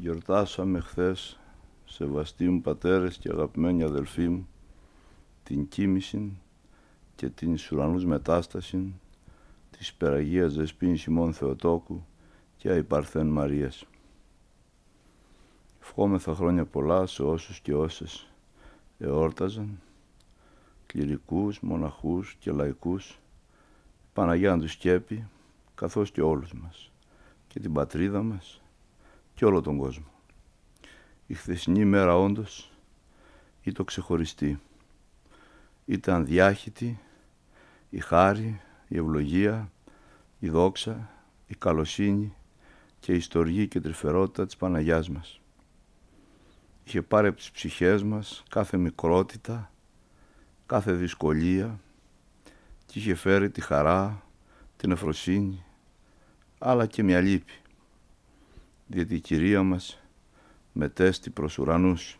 Γιορτάσαμε χθες, σεβαστοί μου πατέρες και αγαπημένοι αδελφοί μου, την κίνηση και την ισουρανού μετάσταση της Περαγίας Δεσπίνης ημών Θεοτόκου και Αϊπαρθέν Μαρίας. Ευχόμεθα χρόνια πολλά σε όσους και όσες εόρταζαν, κληρικούς, μοναχούς και λαϊκούς, Παναγιά να σκέπη, καθώς και όλους μας και την πατρίδα μας, και όλο τον κόσμο. Η χθεσινή μέρα όντως ήταν ξεχωριστή. Ήταν διάχυτη η χάρη, η ευλογία, η δόξα, η καλοσύνη και η στοργή και τρυφερότητα της Παναγιάς μας. Είχε πάρει από τις ψυχές μας κάθε μικρότητα, κάθε δυσκολία και είχε φέρει τη χαρά, την ευρωσύνη, αλλά και μια λύπη διότι η Κυρία μας μετέστη προς ουρανούς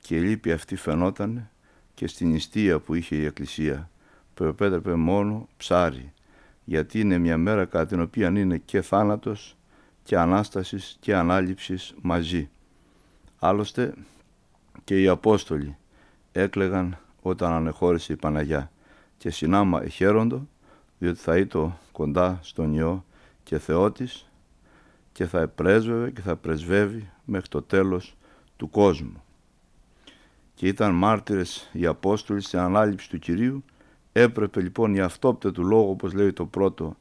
και η λύπη αυτή φαινόταν και στην νηστεία που είχε η Εκκλησία που επέτρεπε μόνο ψάρι γιατί είναι μια μέρα κατά την οποία είναι και θάνατος και Ανάστασης και Ανάληψης μαζί. Άλλωστε και οι Απόστολοι έκλεγαν όταν ανεχώρησε η Παναγιά και συνάμα εχέροντο, διότι θα ήτο κοντά στον Υιό και Θεό της και θα επρέσβευε και θα πρεσβεύει μέχρι το τέλος του κόσμου. Και ήταν μάρτυρες οι Απόστολοι στην ανάληψη του Κυρίου, έπρεπε λοιπόν η αυτόπτε του λόγου, όπως λέει το πρώτο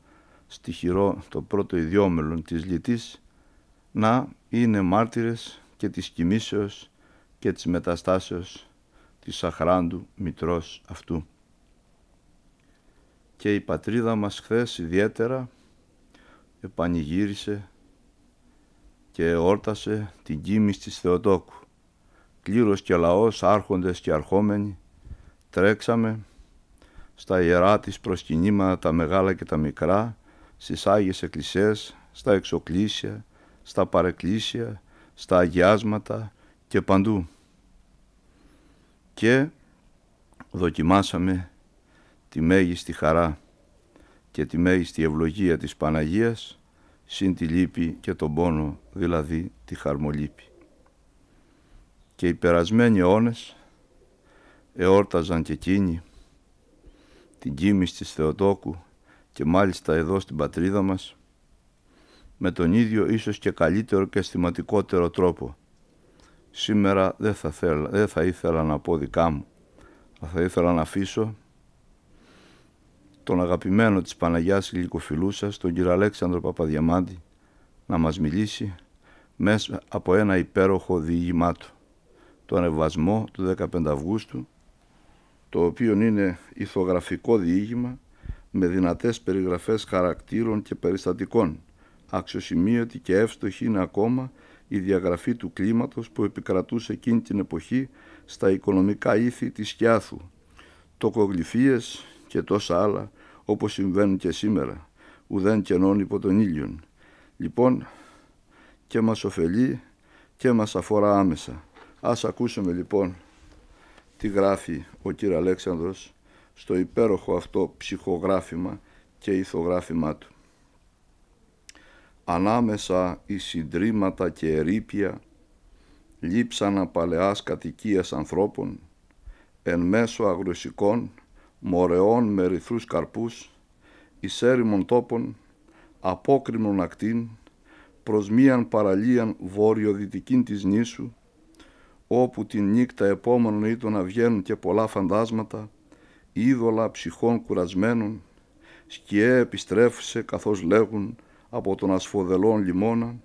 στοιχειρό, το πρώτο ιδιόμελον της λυτής, να είναι μάρτυρες και της κοιμήσεως και της μεταστάσεως της Σαχράντου μητρός αυτού. Και η πατρίδα μας χθες ιδιαίτερα επανηγύρισε και ορτάσε την κίμη της Θεοτόκου. Κλήρος και λαός, άρχοντες και αρχόμενοι, τρέξαμε στα ιερά της προσκυνήματα τα μεγάλα και τα μικρά, στις Άγιες Εκκλησίες, στα εξοκλήσια, στα παρεκκλήσια, στα αγιάσματα και παντού. Και δοκιμάσαμε τη μέγιστη χαρά και τη μέγιστη ευλογία της Παναγίας συν τη λύπη και τον πόνο, δηλαδή τη χαρμολύπη. Και οι περασμένοι αιώνες εόρταζαν και εκείνοι την κοίμηση της Θεοτόκου και μάλιστα εδώ στην πατρίδα μας με τον ίδιο ίσως και καλύτερο και αισθηματικότερο τρόπο. Σήμερα δεν θα, θέλα, δεν θα ήθελα να πω δικά μου, θα ήθελα να αφήσω τον αγαπημένο της Παναγιάς γλυκοφιλούσας τον κύριο Αλέξανδρο Παπαδιαμάντη, να μας μιλήσει μέσα από ένα υπέροχο διήγημά του, το ανεβασμό του 15 Αυγούστου, το οποίο είναι ηθογραφικό διήγημα με δυνατές περιγραφές χαρακτήρων και περιστατικών. Αξιοσημείωτη και εύστοχη είναι ακόμα η διαγραφή του κλίματος που επικρατούσε εκείνη την εποχή στα οικονομικά ήθη της Κιάθου, τοκογλυφίες, και τόσα άλλα όπως συμβαίνουν και σήμερα, ουδέν κενών υπό τον ήλιον. Λοιπόν, και μας ωφελεί και μας αφορά άμεσα. Ας ακούσουμε λοιπόν τι γράφει ο κύριος Αλέξανδρος στο υπέροχο αυτό ψυχογράφημα και ηθογράφημά του. Ανάμεσα οι συντρίμματα και ερήπια λείψανα παλαιάς κατοικίας ανθρώπων, εν μέσω αγροσικών μορεών με ρυθρούς καρπούς, εισέρημων τόπων, απόκριμνων ακτήν, προς μίαν παραλίαν βόρειο-δυτικήν της νήσου, όπου την νύχτα επόμενον ήτο να βγαίνουν και πολλά φαντάσματα, είδωλα ψυχών κουρασμένων, σκιέ επιστρέφουσε καθώς λέγουν από τον ασφοδελόν λιμώνα,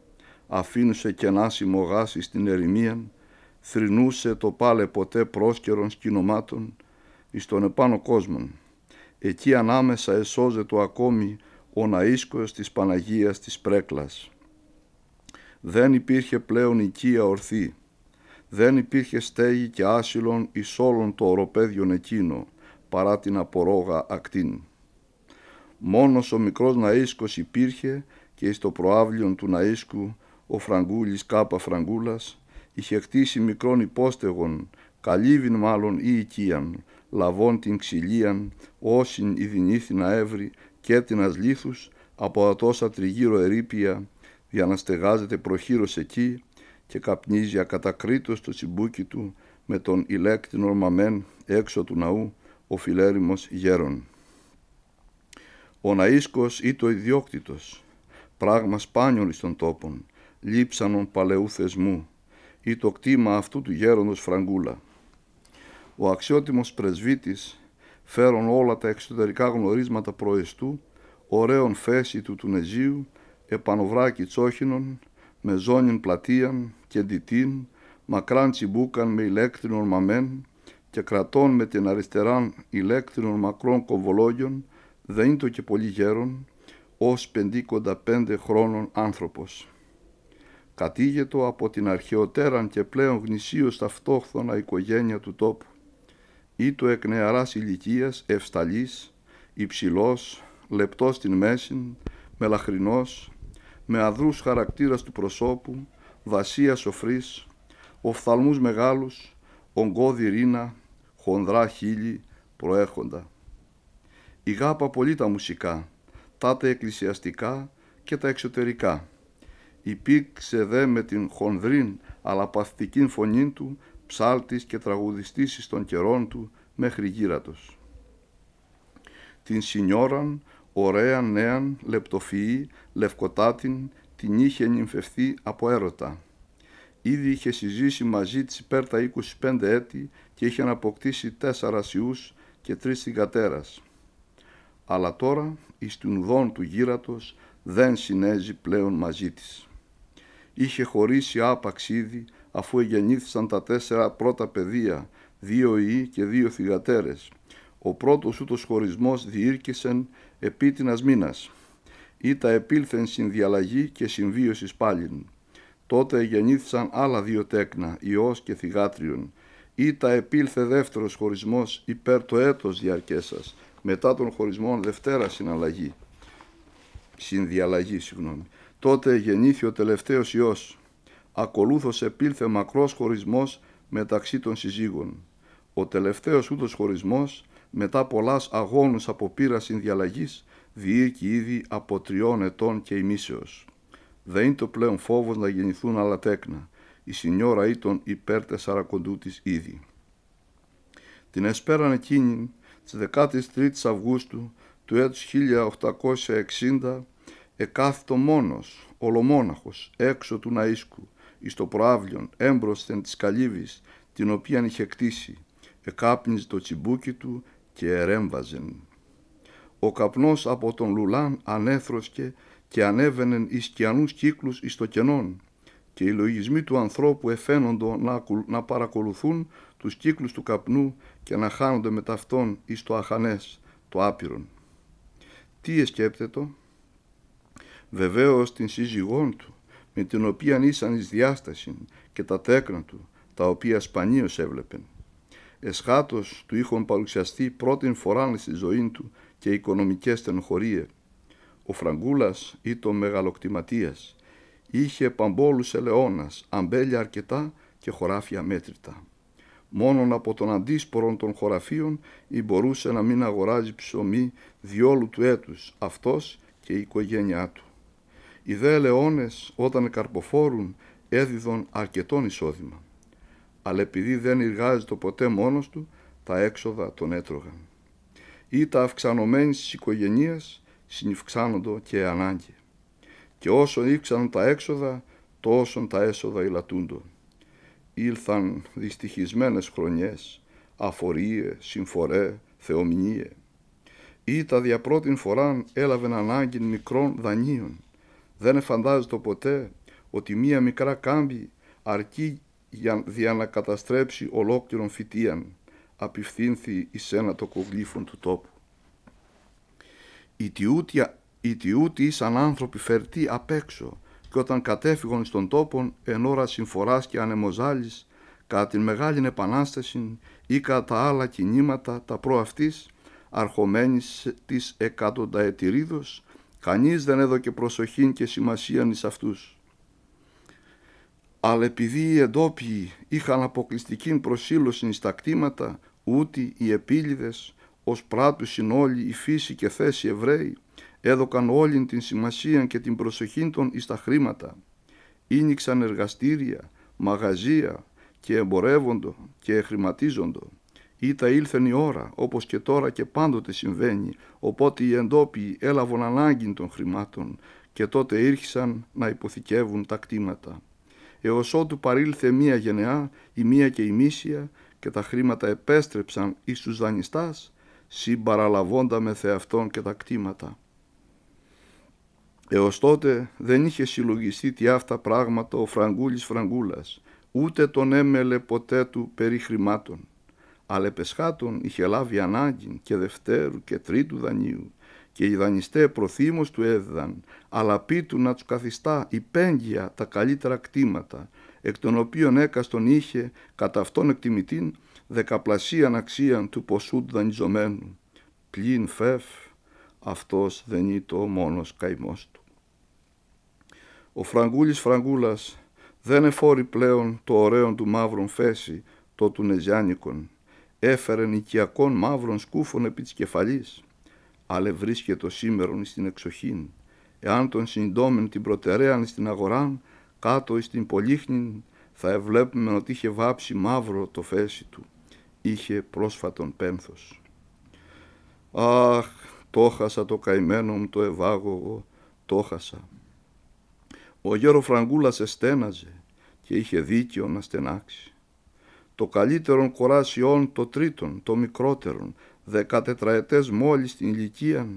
αφήνουσε κενάσιμο γάσι στην ερημία, θρυνούσε το πάλε ποτέ πρόσκαιρον σκηνομάτων, εις τον επάνω κόσμον. Εκεί ανάμεσα εσώζεται ακόμη ο ναΐσκος της Παναγίας της Πρέκλας. Δεν υπήρχε πλέον οικία ορθή. Δεν υπήρχε στέγη και άσυλον εις όλων το οροπέδιον εκείνο, παρά την απορόγα ακτίν. Μόνος ο μικρός ναΐσκος υπήρχε και εις το προάβλιον του ναΐσκου ο Φραγκούλης Κάπα Φραγκούλας είχε χτίσει μικρόν υπόστεγον, καλύβιν μάλλον ή οικίαν, λαβών την ξυλίαν, όσιν να έβρει, και την ασλήθους από τα τόσα τριγύρω ερήπια, να στεγάζεται προχείρος εκεί και καπνίζει ακατακρίτως το τσιμπούκι του με τον ηλέκτινον μαμέν έξω του ναού, ο φιλέριμος γέρον. Ο Ναΐσκος ή το ιδιόκτητος, πράγμα σπάνιον των τόπων, λείψανον παλαιού θεσμού, ή το κτήμα αυτού του γέροντος Φραγκούλα ο αξιότιμος πρεσβύτης φέρον όλα τα εξωτερικά γνωρίσματα προεστού, ωραίων φέση του Νεζίου, επανοβράκι τσόχινων, με ζώνην πλατείαν και ντιτήν, μακράν τσιμπούκαν με ηλέκτρινον μαμέν και κρατών με την αριστεράν ηλέκτρινον μακρών κοβολόγιον, δεν το και πολύ γέρον, ως πεντήκοντα πέντε χρόνων άνθρωπος. Κατήγετο από την αρχαιοτέραν και πλέον γνησίως ταυτόχθονα οικογένεια του τόπου ή του εκ νεαράς ηλικίας ευσταλής, υψηλός, λεπτός στην μέση, μελαχρινός, με αδρούς χαρακτήρας του προσώπου, βασίας σοφρής, οφθαλμούς μεγάλους, ογκώδη ρήνα, χονδρά χείλη, προέχοντα. Η πολύ τα μουσικά, τα εκκλησιαστικά και τα εξωτερικά. Υπήρξε δε με την χονδρήν αλλά παθητικήν φωνή του ψάλτης και τραγουδιστής εις των καιρών του μέχρι γύρατος. Την σινιόραν, ωραία νέαν, λεπτοφυή, λευκοτάτην, την είχε νυμφευθεί από έρωτα. Ήδη είχε συζήσει μαζί της υπέρ τα 25 έτη και είχε αποκτήσει τέσσερα σιούς και τρεις θυγατέρας. Αλλά τώρα, εις την ουδόν του γύρατος, δεν συνέζει πλέον μαζί της. Είχε χωρίσει άπαξ ήδη αφού εγεννήθησαν τα τέσσερα πρώτα παιδεία, δύο ιοί και δύο θυγατέρες. Ο πρώτος ούτως χωρισμός διήρκησεν επί την μήνας. Ή τα επήλθεν συνδιαλλαγή και συμβίωσης πάλιν. Τότε εγεννήθησαν άλλα δύο τέκνα, ιός και Θυγάτριον. Ή τα επήλθε δεύτερος χωρισμός υπέρ το έτος διαρκέσας, μετά των χωρισμών δευτέρα συναλλαγή. Συνδιαλλαγή, συγγνώμη. Τότε γεννήθη ο τελευταίος ιός ακολούθως επήλθε μακρός χωρισμός μεταξύ των συζύγων. Ο τελευταίος ούτως χωρισμός, μετά πολλάς αγώνους από πείρα συνδιαλλαγής, διήρκει ήδη από τριών ετών και ημίσεως. Δεν είναι το πλέον φόβος να γεννηθούν άλλα τέκνα. Η σινιόρα ήταν υπέρ τεσσαρακοντού της ήδη. Την εσπέραν εκείνη, της 13ης Αυγούστου του έτους 1860, εκάθιτο μόνος, ολομόναχος, έξω του Ναΐσκου, εις το προάβλιον έμπροσθεν της καλύβης την οποίαν είχε κτίσει, εκάπνιζε το τσιμπούκι του και ερέμβαζεν. Ο καπνός από τον Λουλάν ανέθροσκε και ανέβαινε εις κιανούς κύκλους εις το κενόν και οι λογισμοί του ανθρώπου εφαίνοντο να παρακολουθούν τους κύκλους του καπνού και να χάνονται με ταυτόν εις το αχανές, το άπειρον. Τι εσκέπτετο, βεβαίως την σύζυγόν του, με την οποία ήσαν εις διάσταση και τα τέκνα του, τα οποία σπανίως έβλεπεν. Εσχάτως του είχαν παρουσιαστεί πρώτην φοράν στη ζωή του και οικονομικές στενοχωρίες. Ο Φραγκούλας ή το μεγαλοκτηματίας είχε παμπόλους ελαιώνας, αμπέλια αρκετά και χωράφια μέτρητα. Μόνον από τον αντίσπορον των χωραφίων ή μπορούσε να μην αγοράζει ψωμί διόλου του έτους αυτός και η οικογένειά του. Οι δε ελαιώνες όταν καρποφόρουν έδιδον αρκετόν εισόδημα. Αλλά επειδή δεν εργάζεται ποτέ μόνος του, τα έξοδα τον έτρωγαν. Ή τα αυξανωμένης της οικογένεια συνυυξάνοντο και ανάγκη. Και όσο ήξαν τα έξοδα, τόσον τα έσοδα ηλατούντο. Ήλθαν δυστυχισμένες χρονιές, αφορίες, συμφορέ, θεομηνίες. Ή τα πρώτην φοράν έλαβε ανάγκη μικρών δανείων δεν εφαντάζεται ποτέ ότι μία μικρά κάμπη αρκεί για, να καταστρέψει ολόκληρον φυτίαν, απευθύνθη η σένα το κογλήφων του τόπου. Οι τιούτια, οι ήσαν άνθρωποι φερτοί απ' έξω και όταν κατέφυγον στον τόπο εν ώρα συμφοράς και ανεμοζάλης κατά την Μεγάλη Επανάσταση ή κατά άλλα κινήματα τα προαυτής αρχομένης της εκατονταετηρίδος Κανείς δεν έδωκε προσοχή και σημασίαν εις αυτούς. Αλλά επειδή οι εντόπιοι είχαν αποκλειστική προσήλωση στα κτήματα, ούτε οι επίλυδες, ως πράττουσιν όλοι η φύση και θέση Εβραίοι, έδωκαν όλην την σημασία και την προσοχή των εις τα χρήματα. Ήνιξαν εργαστήρια, μαγαζία και εμπορεύοντο και εχρηματίζοντο τα ήλθεν η ώρα, όπως και τώρα και πάντοτε συμβαίνει, οπότε οι εντόπιοι έλαβαν ανάγκη των χρημάτων και τότε ήρχισαν να υποθηκεύουν τα κτήματα. Έως ότου παρήλθε μία γενεά, η μία και η μίσια, και τα χρήματα επέστρεψαν εις τους δανειστάς, συμπαραλαβώντα με θεαυτόν και τα κτήματα. Έως τότε δεν είχε συλλογιστεί τι αυτά πράγματα ο Φραγκούλης Φραγκούλας, ούτε τον έμελε ποτέ του περί χρημάτων αλλά επεσχάτων είχε λάβει ανάγκη και δευτέρου και τρίτου δανείου και οι δανειστέ προθύμως του έδιδαν, αλλά πίτου να τους καθιστά υπέγγυα τα καλύτερα κτήματα, εκ των οποίων έκαστον είχε κατά αυτόν εκτιμητήν δεκαπλασίαν αξίαν του ποσού του δανειζομένου. Πλην φεύ, αυτός δεν είναι ο μόνος καημός του. Ο Φραγκούλης Φραγκούλας δεν εφόρει πλέον το ωραίο του μαύρον φέση, το του νεζιάνικον, έφερε οικιακών μαύρων σκούφων επί της κεφαλής, αλλά βρίσκεται σήμερον την εξοχήν, εάν τον συντόμεν την προτεραίαν στην αγοράν, κάτω εις την πολύχνην θα ευλέπουμε ότι είχε βάψει μαύρο το φέση του, είχε πρόσφατον πένθος. Αχ, το χάσα το καημένο μου το ευάγωγο, το χάσα. Ο γέρο Φραγκούλας εστέναζε και είχε δίκιο να στενάξει το καλύτερον κοράσιόν το τρίτον, το μικρότερον, δεκατετραετές μόλις την ηλικία,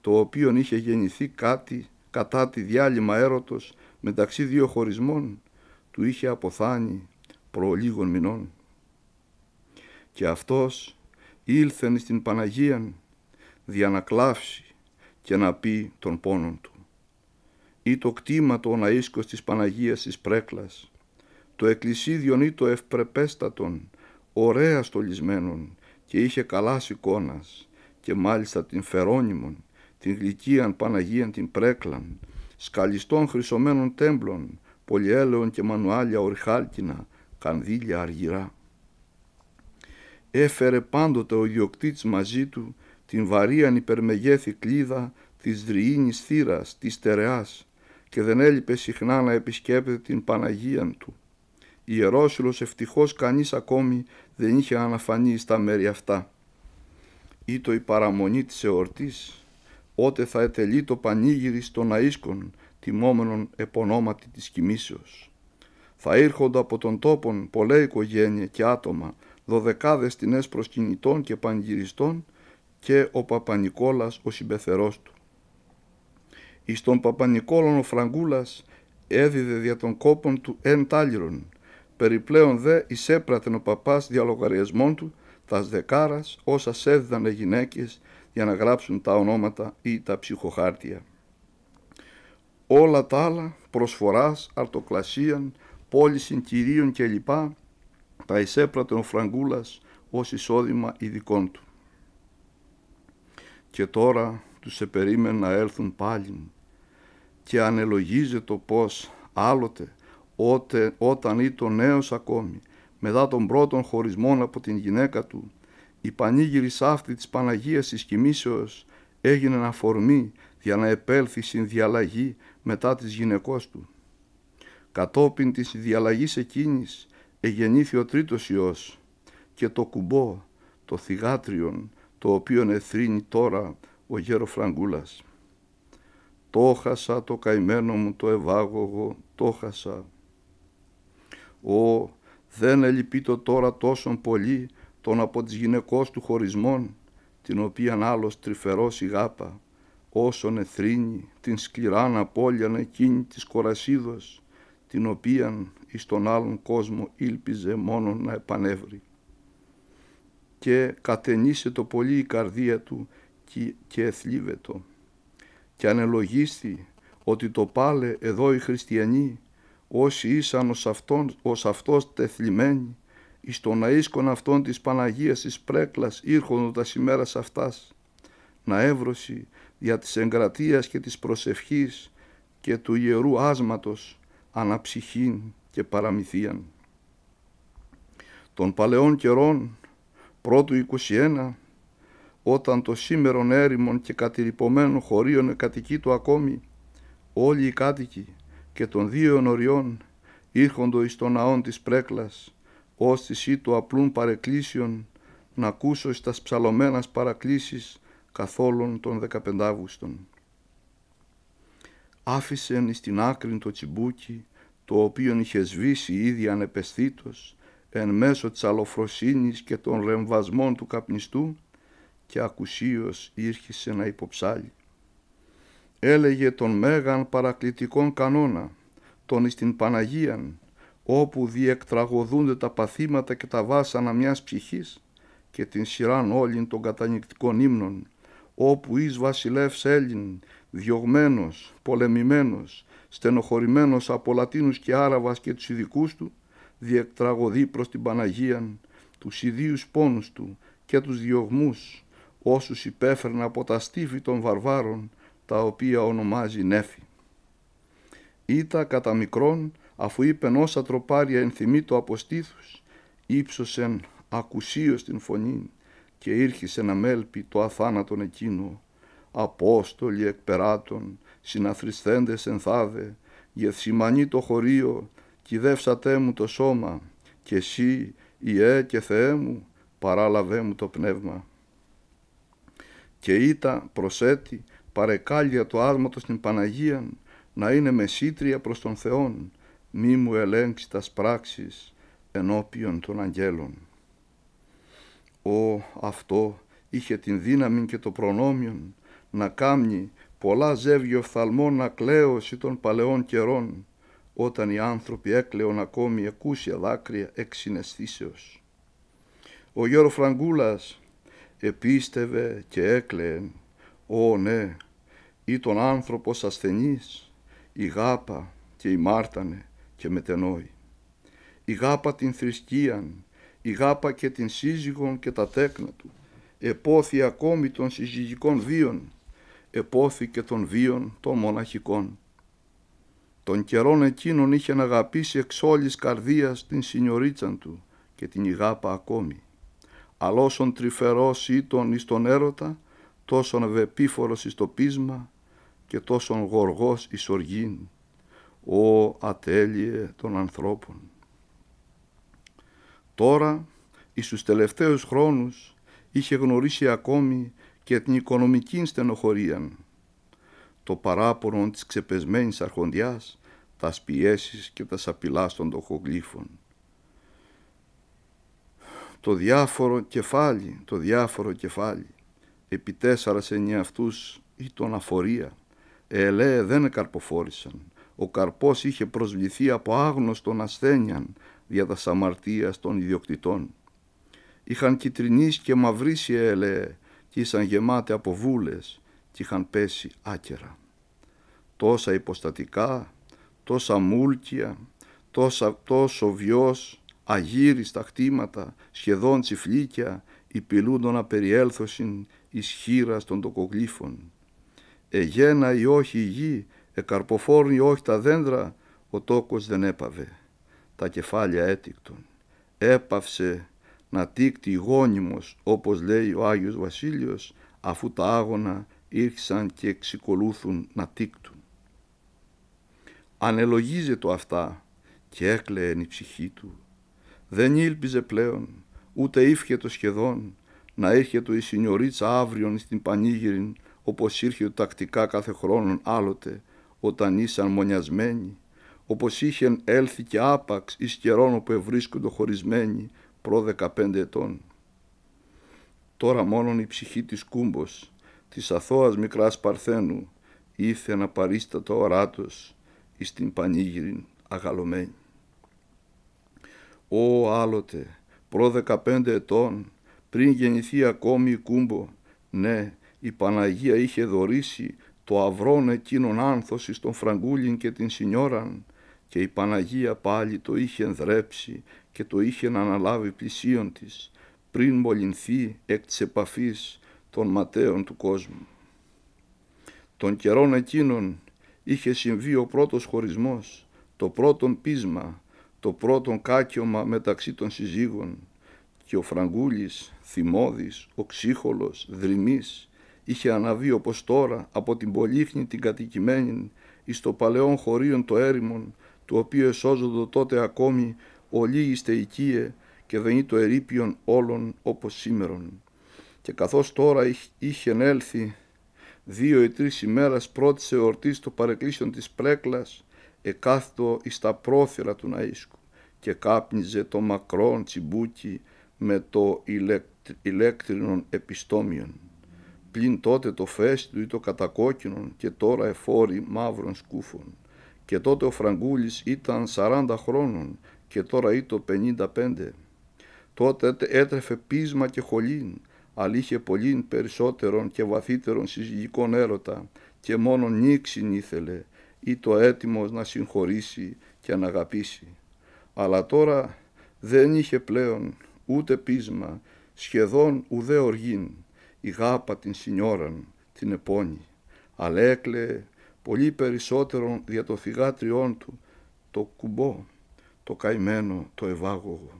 το οποίον είχε γεννηθεί κάτι κατά τη διάλειμμα έρωτος μεταξύ δύο χωρισμών, του είχε αποθάνει προ λίγων μηνών. Και αυτός ήλθεν στην Παναγίαν κλάψει και να πει τον πόνον του. Ή το κτήμα το ο ναΐσκος της Παναγίας της Πρέκλας, το εκκλησίδιον ή το ευπρεπέστατον, ωραία στολισμένον και είχε καλά εικόνας και μάλιστα την Φερόνιμον, την Γλυκίαν Παναγίαν την Πρέκλαν, σκαλιστών χρυσωμένων τέμπλων, πολυέλεων και μανουάλια ορχάλκινα, κανδύλια αργυρά. Έφερε πάντοτε ο ιδιοκτήτης μαζί του την βαρίαν υπερμεγέθη κλίδα της δριήνης θύρας, της στερεάς και δεν έλειπε συχνά να επισκέπτεται την Παναγίαν του Ιερόσυλος ευτυχώς κανείς ακόμη δεν είχε αναφανεί στα μέρη αυτά. Ή η παραμονή της εορτής, ότε θα ετελεί το πανήγυρι των αΐσκων, τιμόμενων επωνόματι της κοιμήσεως. Θα ήρχονται από τον τόπον πολλέ οικογένεια και άτομα, δωδεκάδες στινές προσκυνητών και πανηγυριστών και ο Παπανικόλας ο συμπεθερός του. Εις τον Παπανικόλον ο Φραγκούλας έδιδε δια των κόπων του εν τάλιρον, Περιπλέον δε εισέπρατε ο παπάς διαλογαριασμών του τα δεκάρα όσα έδιδαν οι γυναίκες για να γράψουν τα ονόματα ή τα ψυχοχάρτια. Όλα τα άλλα, προσφοράς αρτοκλασίαν, πώληση κυρίων κλπ. τα εισέπρατε ο Φραγκούλας ως εισόδημα ειδικών του. Και τώρα τους επερίμενε να έλθουν πάλιν και ανελογίζεται το πως άλλοτε ότε, όταν ήταν νέος ακόμη, μετά των πρώτων χωρισμών από την γυναίκα του, η πανήγυρη σάφτη της Παναγίας της Κοιμήσεως έγινε αφορμή για να επέλθει στην διαλλαγή μετά της γυναικός του. Κατόπιν της διαλλαγής εκείνης εγεννήθη ο τρίτος Υιός και το κουμπό, το θυγάτριον, το οποίο εθρύνει τώρα ο γέρο Φραγκούλας. Το χασα το καημένο μου το ευάγωγο, το χασα. Ω, δεν ελυπείτο τώρα τόσον πολύ τον από τις γυναικός του χωρισμών, την οποίαν άλλος τρυφερός γάπα όσον εθρύνει την να απώλειαν εκείνη της κορασίδος, την οποίαν εις τον άλλον κόσμο ήλπιζε μόνον να επανέβρει. Και κατενίσε το πολύ η καρδία του και εθλίβετο. Και ανελογίστη ότι το πάλε εδώ οι χριστιανοί όσοι ήσαν ως, αυτόν, ως αυτός τεθλιμένοι εις τον αΐσκον αυτών της Παναγίας της πρέκλας τα ημέρας αυτάς, να έβρωση για της εγκρατείας και της προσευχής και του ιερού άσματος αναψυχήν και παραμυθίαν. Των παλαιών καιρών, πρώτου 21, όταν το σήμερον έρημον και κατηρυπωμένο χωρίον κατοικεί του ακόμη, όλοι οι κάτοικοι, και των δύο οριών ήρχοντο εις τον ναόν της πρέκλας, ως της του απλούν παρεκκλήσεων, να ακούσω εις τας ψαλωμένας παρακλήσεις καθόλων των 15 Αύγουστον. Άφησεν εις την άκρη το τσιμπούκι, το οποίον είχε σβήσει ήδη ανεπαισθήτως, εν μέσω της αλοφροσύνης και των ρεμβασμών του καπνιστού, και ακουσίως ήρχισε να υποψάλει έλεγε τον μέγαν παρακλητικόν κανόνα, τον εις την Παναγίαν, όπου διεκτραγωδούνται τα παθήματα και τα βάσανα μιας ψυχής και την σειράν όλην των κατανοητικών ύμνων, όπου εις βασιλεύς Έλλην, διωγμένος, πολεμημένος, στενοχωρημένος από Λατίνους και Άραβας και τους ειδικούς του, διεκτραγωδεί προς την Παναγίαν, τους ιδίους πόνους του και τους διωγμούς, όσους υπέφερνε από τα στήφη των βαρβάρων τα οποία ονομάζει νέφη. Ήτα κατά μικρών, αφού είπεν όσα τροπάρια ενθυμεί το αποστήθους, ύψωσεν ακουσίως την φωνή και ήρχισε να μέλπει το αθάνατον εκείνο, απόστολοι εκπεράτων, συναθριστέντες ενθάδε, γεθσιμανή το χωρίο, κυδεύσατε μου το σώμα, και εσύ, Ιε και Θεέ μου, παράλαβέ μου το πνεύμα. Και ήτα προσέτη παρεκάλια του άρματος την Παναγία, να είναι μεσήτρια προς τον Θεόν, μη μου ελέγξεις τας πράξεις ενώπιον των αγγέλων. Ω, αυτό είχε την δύναμη και το προνόμιον να κάμνει πολλά ζεύγιο να κλαίωση των παλαιών καιρών, όταν οι άνθρωποι έκλαιον ακόμη εκούσια δάκρυα εξυναισθήσεως. Ο Γιώργο Φραγκούλας επίστευε και έκλαιεν, «Ω ναι, ή τον άνθρωπος ασθενής, η γάπα και η μάρτανε και μετενόη. Η γάπα την θρησκείαν, η γάπα και την σύζυγον και τα τέκνα του, επόθη ακόμη των συζυγικών βίων, επόθη και των βίων των μοναχικών. Τον καιρόν εκείνον είχε αγαπήσει εξ όλης καρδίας την συνιορίτσαν του και την ηγάπα ακόμη. Αλλά όσον τρυφερός ήτον εις τον έρωτα, τόσον ευεπίφορος εις το πείσμα, και τόσον γοργός η σοργήν, ο ατέλειε των ανθρώπων. Τώρα, εις τους τελευταίους χρόνους, είχε γνωρίσει ακόμη και την οικονομική στενοχωρία, το παράπονο της ξεπεσμένης αρχοντιάς, τας πιέσεις και τας απειλάς των τοχογλήφων. Το διάφορο κεφάλι, το διάφορο κεφάλι, επί τέσσερας σε αυτούς ή τον αφορία, Ελέ δεν καρποφόρησαν. Ο καρπός είχε προσβληθεί από άγνωστον ασθένιαν δια τα σαμαρτίας των ιδιοκτητών. Είχαν κυτρινήσει και μαυρίσει ελέ και ήσαν γεμάτε από βούλες και είχαν πέσει άκερα. Τόσα υποστατικά, τόσα μούλκια, τόσα, τόσο βιός, αγύριστα χτήματα, σχεδόν τσιφλίκια, υπηλούν τον απεριέλθωσιν ισχύρα των τοκογλήφων». Εγένα ή όχι η γη, εκαρποφόρν ή όχι τα δέντρα, ο τόκος δεν έπαβε. Τα κεφάλια έτικτον. Έπαυσε να τίκτη γόνιμος, όπως λέει ο Άγιος Βασίλειος, αφού τα άγωνα ήρξαν και εξικολούθουν να τίκτουν. Ανελογίζε το αυτά και έκλαιεν η οχι τα δεντρα ο τοκος δεν επαβε τα κεφαλια ετικτον επαυσε να τικτη γονιμος οπως λεει ο αγιος βασιλειος αφου τα αγωνα ήρθαν και εξικολουθουν να τικτουν ανελογιζε το αυτα και εκλαιεν η ψυχη του. Δεν ήλπιζε πλέον, ούτε ήφχε το σχεδόν, να έρχεται η συνιωρίτσα αύριον στην πανήγυριν όπως ήρχε τακτικά κάθε χρόνο άλλοτε, όταν ήσαν μονιασμένοι, όπως είχεν έλθει και άπαξ εις καιρόν όπου ευρίσκονται χωρισμένοι προ 15 ετών. Τώρα μόνον η ψυχή της κούμπος, της αθώας μικράς Παρθένου, ήθε να παρίστατο οράτος εις την πανήγυριν αγαλωμένη. Ω άλλοτε, προ 15 ετών, πριν γεννηθεί ακόμη η κούμπο, ναι, η Παναγία είχε δωρήσει το αυρόν εκείνον άνθος στον Φραγκούλιν και την Σινιώραν και η Παναγία πάλι το είχε ενδρέψει και το είχε αναλάβει πλησίον της πριν μολυνθεί εκ της επαφής των ματέων του κόσμου. Τον καιρόν εκείνων είχε συμβεί ο πρώτος χωρισμός, το πρώτον πείσμα, το πρώτον κάκιωμα μεταξύ των συζύγων και ο Φραγκούλης, Θυμώδης, οξύχολος, Δρυμής είχε αναβεί όπως τώρα από την πολύχνη την κατοικημένη εις το παλαιόν χωρίον το έρημον, του οποίου εσώζοντο τότε ακόμη οι στεϊκίε και δεν το ερήπιον όλων όπως σήμερον. Και καθώς τώρα είχε έλθει δύο ή τρεις ημέρες πρώτη εορτής το παρεκκλήσεων της πρέκλας, εκάθτο εις τα πρόθυρα του Ναΐσκου και κάπνιζε το μακρόν τσιμπούκι με το ηλεκτρινον επιστόμιον πλην τότε το φέστη ή το κατακόκκινον και τώρα εφόρη μαύρων σκούφων. Και τότε ο Φραγκούλης ήταν 40 χρόνων και τώρα ήτο 55. Τότε έτρεφε πείσμα και χολήν, αλλά είχε πολλήν περισσότερον και βαθύτερον συζυγικών έρωτα και μόνο νίξιν ήθελε ή το έτοιμος να συγχωρήσει και να αγαπήσει. Αλλά τώρα δεν είχε πλέον ούτε πείσμα, σχεδόν ουδέ οργήν η γάπα την σινιόραν, την επώνει, αλλά έκλαιε πολύ περισσότερον δια το φυγάτριόν του, το κουμπό, το καημένο, το ευάγωγο.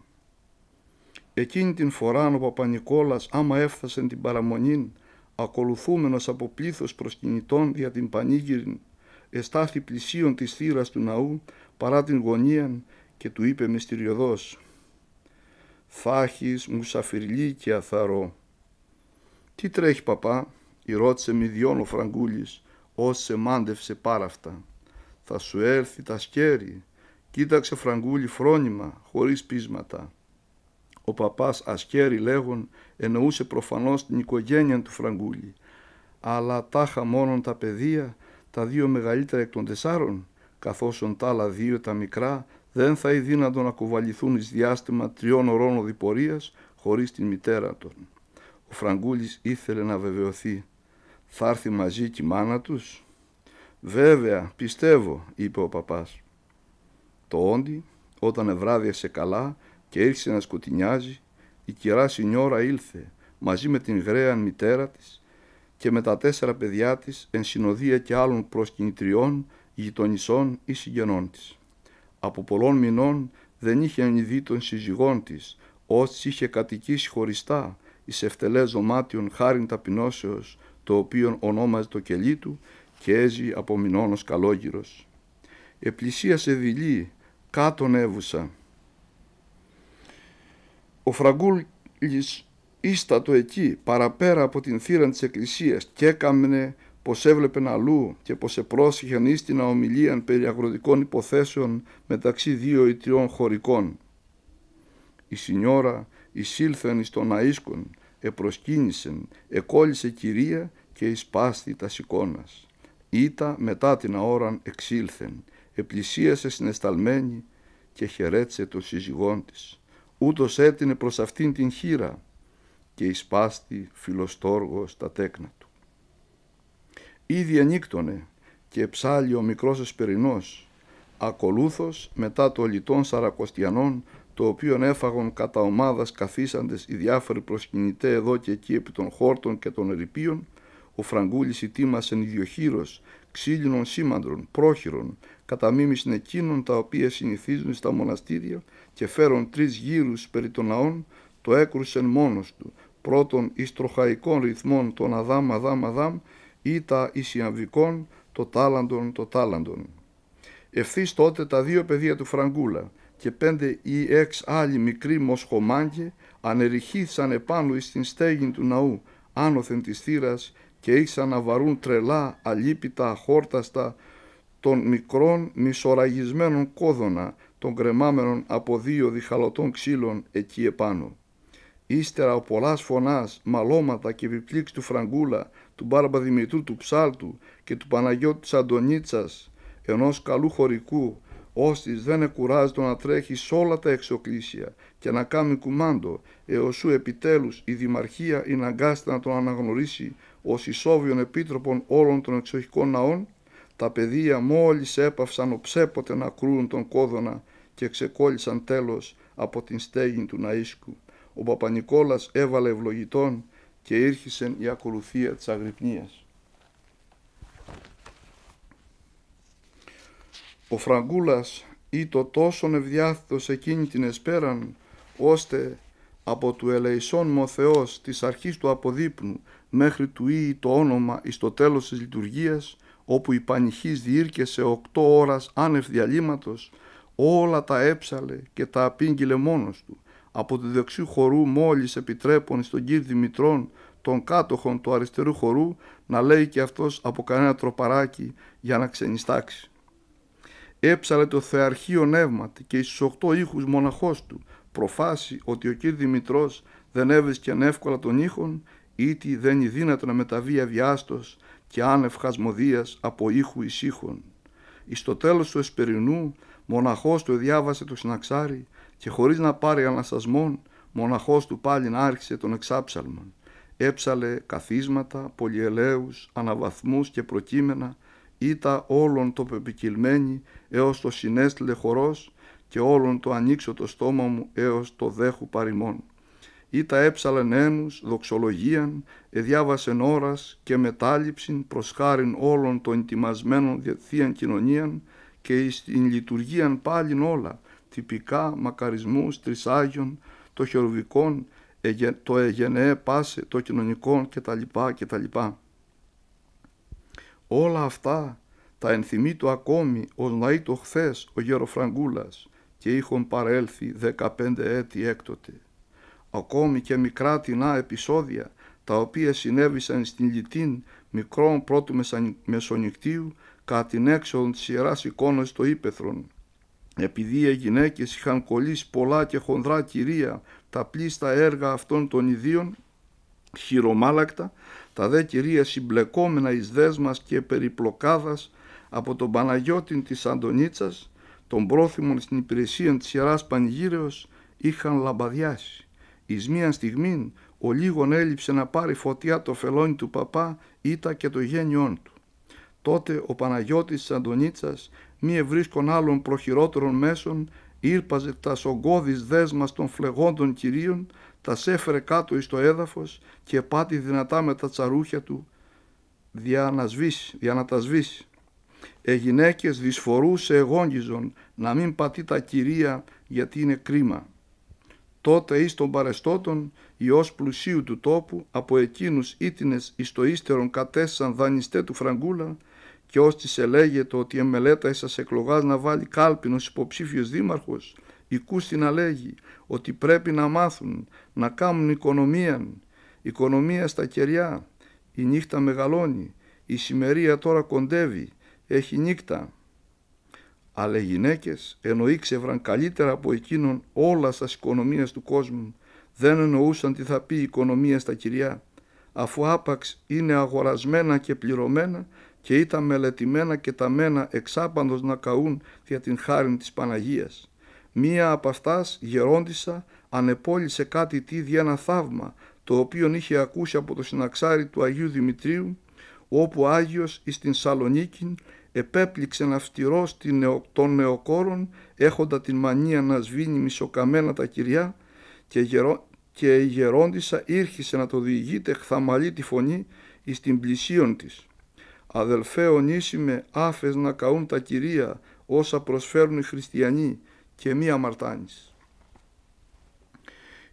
Εκείνη την φορά ο Παπα-Νικόλας άμα έφθασε την παραμονή, ακολουθούμενος από πλήθος προσκυνητών δια την πανήγυριν, εστάθη πλησίον της θύρας του ναού παρά την γωνίαν, και του είπε μυστηριωδώς μου έχεις και αθαρό» «Τι τρέχει παπά» η ρώτησε μηδιών ο Φραγκούλης ως σε μάντευσε πάρα αυτά. «Θα σου έρθει τα σκέρι» κοίταξε Φραγκούλη φρόνημα χωρίς πείσματα. Ο παπάς ασκέρι λέγον εννοούσε προφανώς την οικογένεια του Φραγκούλη αλλά τάχα μόνον τα παιδεία, τα δύο μεγαλύτερα εκ των τεσσάρων, καθώς τα άλλα δύο τα μικρά δεν θα είναι δύνατο να κουβαληθούν εις διάστημα τριών ωρών οδηπορίας χωρίς την μητέρα των. Ο Φραγκούλης ήθελε να βεβαιωθεί. Θα έρθει μαζί και η μάνα τους. Βέβαια, πιστεύω, είπε ο παπάς. Το όντι, όταν ευράδιασε καλά και ήρθε να σκοτεινιάζει, η κυρά Σινιώρα ήλθε μαζί με την γραία μητέρα της και με τα τέσσερα παιδιά της εν συνοδεία και άλλων προσκυνητριών, γειτονισών ή συγγενών της. Από πολλών μηνών δεν είχε ενηδεί των συζυγών της, όσοι είχε κατοικήσει χωριστά εις ευτελές δωμάτιον χάριν ταπεινώσεως, το οποίον ονόμαζε το κελί του και έζη από μηνώνος καλόγυρος. Επλησίασε δειλή, κάτω έβουσα. Ο Φραγκούλης ίστατο εκεί, παραπέρα από την θύρα της εκκλησίας, και έκαμνε πως έβλεπεν αλλού και πως επρόσεχεν ίστινα ομιλίαν περί αγροτικών υποθέσεων μεταξύ δύο ή τριών χωρικών. Η Σινιώρα εισήλθεν εις των αίσκων επροσκύνησεν, εκόλλησε Κυρία και εισπάστη τας εικόνας. Ήτα μετά την αόραν εξήλθεν, επλησίασε συνεσταλμένη και χαιρέτησε το σύζυγόν της. Ούτως έτεινε προς αυτήν την χείρα και εισπάστη φιλοστόργος τα τέκνα του. Ήδη ανοίκτωνε και ψάλει ο μικρός εσπερινός, ακολούθως μετά το λιτών σαρακοστιανών το οποίο έφαγον κατά ομάδας καθίσαντες οι διάφοροι προσκυνητέ εδώ και εκεί επί των χόρτων και των ερηπίων, ο Φραγκούλης ετοίμασε ιδιοχείρος, ξύλινων σήμαντρων, πρόχειρων, κατά μίμησιν εκείνων τα οποία συνηθίζουν στα μοναστήρια και φέρον τρεις γύρους περί των ναών, το έκρουσεν μόνος του, πρώτον εις τροχαϊκών ρυθμών των αδάμ αδάμ αδάμ ή τα ισιαμβικών το τάλαντον το τάλαντον. Ευθύς τότε τα δύο παιδεία του Φραγκούλα, και πέντε ή έξ άλλοι μικροί μοσχομάγκοι ανεριχύθησαν επάνω εις την στέγη του ναού, άνωθεν της θύρας και ήξαν να βαρούν τρελά, αλίπητα, αχόρταστα, των μικρών μισοραγισμένων κόδωνα, των κρεμάμενων από δύο διχαλωτών ξύλων εκεί επάνω. Ύστερα ο πολλάς φωνάς, μαλώματα και επιπλήξ του Φραγκούλα, του Μπάρμπα Δημητρού του Ψάλτου και του Παναγιώτη της Αντωνίτσας, ενός καλού χωρικού, Όστις δεν εκουράζεται να τρέχει σε όλα τα εξοκλήσια και να κάνει κουμάντο, έως σου επιτέλους η Δημαρχία είναι αγκάστη να τον αναγνωρίσει ως ισόβιον επίτροπον όλων των εξοχικών ναών, τα παιδεία μόλις έπαυσαν οψέποτε να κρούν τον κόδωνα και ξεκόλλησαν τέλος από την στέγη του Ναΐσκου. Ο Παπανικόλας έβαλε ευλογητών και ήρχισε η ακολουθία της αγρυπνίας. Ο Φραγκούλας ή το τόσον ευδιάθετος εκείνη την εσπέραν, ώστε από του ελεησόν μου ο Θεός της αρχής του αποδείπνου μέχρι του ή το όνομα εις το τέλος της λειτουργίας, όπου η πανηχής διήρκεσε οκτώ ώρας άνευ διαλύματος, όλα τα έψαλε και τα απήγγειλε μόνος του, από τη δεξιού χορού μόλις επιτρέπων στον κύριο Δημητρών, τον κάτοχον του αριστερού χορού, να λέει και αυτός από κανένα τροπαράκι για να ξενιστάξει. Έψαλε το θεαρχείο νεύματι και στου οκτώ ήχους μοναχός του, προφάσει ότι ο κ. Δημητρός δεν έβρισκε εύκολα τον ήχων, ήτι δεν δύνατο να μεταβεί αδιάστος και άνευ χασμοδίας από ήχου εις ήχον. Εις το τέλος του εσπερινού, μοναχός του διάβασε το συναξάρι και χωρίς να πάρει αναστασμόν, μοναχός του πάλιν άρχισε τον εξάψαλμον. Έψαλε καθίσματα, πολυελαίους, αναβαθμούς και προκείμενα, ήτα όλον το πεπικυλμένη έως το συνέστηλε χορός και όλον το ανοίξω το στόμα μου έως το δέχου παρημών. Ήτα έψαλεν ένους, δοξολογίαν, εδιάβασεν ώρας και μετάληψην προς χάριν όλων των ετοιμασμένων διεθείαν κοινωνίαν και εις την λειτουργίαν πάλιν όλα, τυπικά μακαρισμούς τρισάγιον, το χερουβικών, το εγενεέ πάσε, το κοινωνικό κτλ. κτλ. Όλα αυτά τα ενθυμεί το ακόμη ως να ήταν χθες ο γεροφραγκούλας και είχον παρέλθει 15 έτη έκτοτε. Ακόμη και μικρά τεινά επεισόδια τα οποία συνέβησαν στην λιτήν, μικρών πρώτου μεσονικτίου κατά την έξοδο της Ιεράς εικόνας στο Ήπεθρον. Επειδή οι γυναίκες είχαν κολλήσει πολλά και χονδρά κυρία τα πλήστα έργα αυτών των ιδίων, χειρομάλακτα, τα δε κυρία συμπλεκόμενα εις δέσμας και περιπλοκάδας από τον Παναγιώτη της Αντωνίτσας, τον πρόθυμων στην υπηρεσία της Ιεράς Πανηγύρεως, είχαν λαμπαδιάσει. Εις μίαν στιγμήν ο λίγον έλειψε να πάρει φωτιά το φελόνι του παπά ήτα και το γένιόν του. Τότε ο Παναγιώτης της Αντωνίτσας, μη ευρίσκον άλλων προχειρότερων μέσων, ήρπαζε τα σογκώδης δέσμας των φλεγόντων κυρίων, τα σέφερε κάτω εις το έδαφος και πάτη δυνατά με τα τσαρούχια του για να, σβήσει, να τα σβήσει. Ε γυναίκες δυσφορούσε εγόγγιζον να μην πατεί τα κυρία γιατί είναι κρίμα. Τότε εις των παρεστώτων ιός πλουσίου του τόπου από εκείνους ήτινες εις το ύστερον κατέστησαν δανειστέ του φραγκούλα και ως της ελέγεται ότι εμελέτα εις εκλογάς να βάλει κάλπινος υποψήφιος δήμαρχος Οικούστη να λέγει ότι πρέπει να μάθουν να κάνουν οικονομία, οικονομία στα κεριά. Η νύχτα μεγαλώνει, η σημερία τώρα κοντεύει, έχει νύχτα. Αλλά οι γυναίκες ενώ ήξευραν καλύτερα από εκείνον όλα στα οικονομία του κόσμου, δεν εννοούσαν τι θα πει η οικονομία στα κυριά, αφού άπαξ είναι αγορασμένα και πληρωμένα και ήταν μελετημένα και ταμένα εξάπαντος να καούν για την χάρη της Παναγίας. Μία από αυτάς γερόντισα ανεπόλυσε κάτι τίδι ένα θαύμα το οποίο είχε ακούσει από το συναξάρι του Αγίου Δημητρίου όπου Άγιος εις την Σαλονίκη επέπληξε να την των νεοκόρων έχοντα την μανία να σβήνει μισοκαμένα τα κυριά και, γερο, και η γερόντισα ήρχισε να το διηγείται χθαμαλή τη φωνή εις την πλησίον της. Αδελφέ ονίσιμε άφες να καούν τα κυρία όσα προσφέρουν οι χριστιανοί και μη αμαρτάνεις.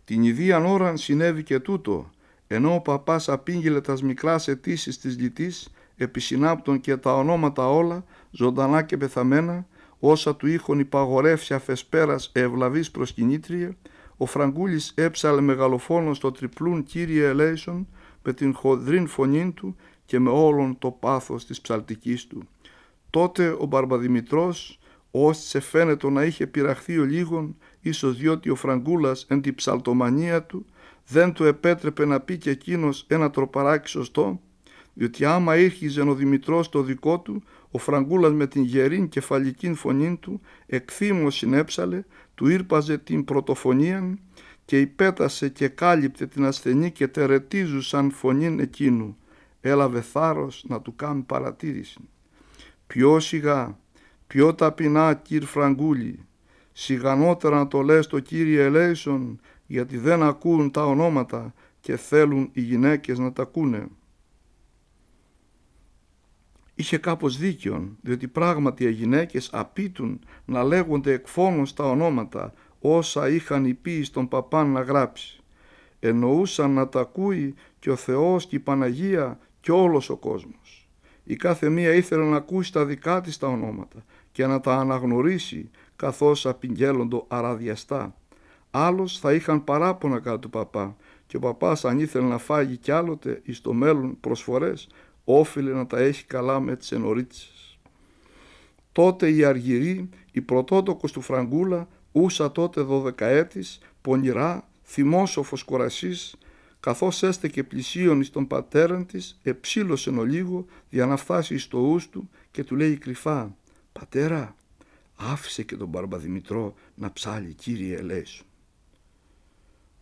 Την ιδίαν ώραν συνέβη και τούτο, ενώ ο παπάς απήγγειλε τας μικράς αιτήσεις της λυτής, επισυνάπτων και τα ονόματα όλα, ζωντανά και πεθαμένα, όσα του είχον υπαγορεύσει αφεσπέρας ευλαβής προσκυνήτρια, ο Φραγκούλης έψαλε μεγαλοφόνο στο τριπλούν Κύριε Ελέησον με την χοδρήν φωνήν του και με όλον το πάθος της ψαλτικής του. Τότε ο Μπαρμπαδημητρός σε φαίνεται να είχε πειραχθεί ο λίγον, ίσως διότι ο Φραγκούλας εν την ψαλτομανία του δεν του επέτρεπε να πει και εκείνος ένα τροπαράκι σωστό, διότι άμα ήρχιζε ο Δημητρός το δικό του, ο Φραγκούλας με την γερή κεφαλική φωνή του, εκθύμω συνέψαλε, του ήρπαζε την πρωτοφωνία και υπέτασε και κάλυπτε την ασθενή και τερετίζουσαν φωνήν εκείνου. Έλαβε θάρρος να του κάνει παρατήρηση. Πιο σιγά, Πιο ταπεινά, κύρ Φραγκούλη, σιγανότερα να το λες το κύριε Ελέησον, γιατί δεν ακούν τα ονόματα και θέλουν οι γυναίκες να τα ακούνε. Είχε κάπως δίκιον, διότι πράγματι οι γυναίκες απίτουν να λέγονται εκφώνως τα ονόματα, όσα είχαν οι στον παπάν να γράψει. Εννοούσαν να τα ακούει και ο Θεός και η Παναγία και όλος ο κόσμος. Η κάθε μία ήθελε να ακούσει τα δικά της τα ονόματα και να τα αναγνωρίσει καθώς απειγγέλλοντο αραδιαστά. Άλλος θα είχαν παράπονα κατά του παπά και ο παπάς αν ήθελε να φάγει κι άλλοτε εις το μέλλον προσφορές όφιλε να τα έχει καλά με τις ενορίτσες. Τότε η Αργυρή, η πρωτότοκος του Φραγκούλα, ούσα τότε δωδεκαέτης, πονηρά, θυμόσοφος κορασής, καθώς έστεκε πλησίον εις τον πατέραν της, εψήλωσε λίγο για να φτάσει εις το του και του λέει κρυφά «Πατέρα, άφησε και τον Δημητρό να ψάλει, Κύριε ελέησον».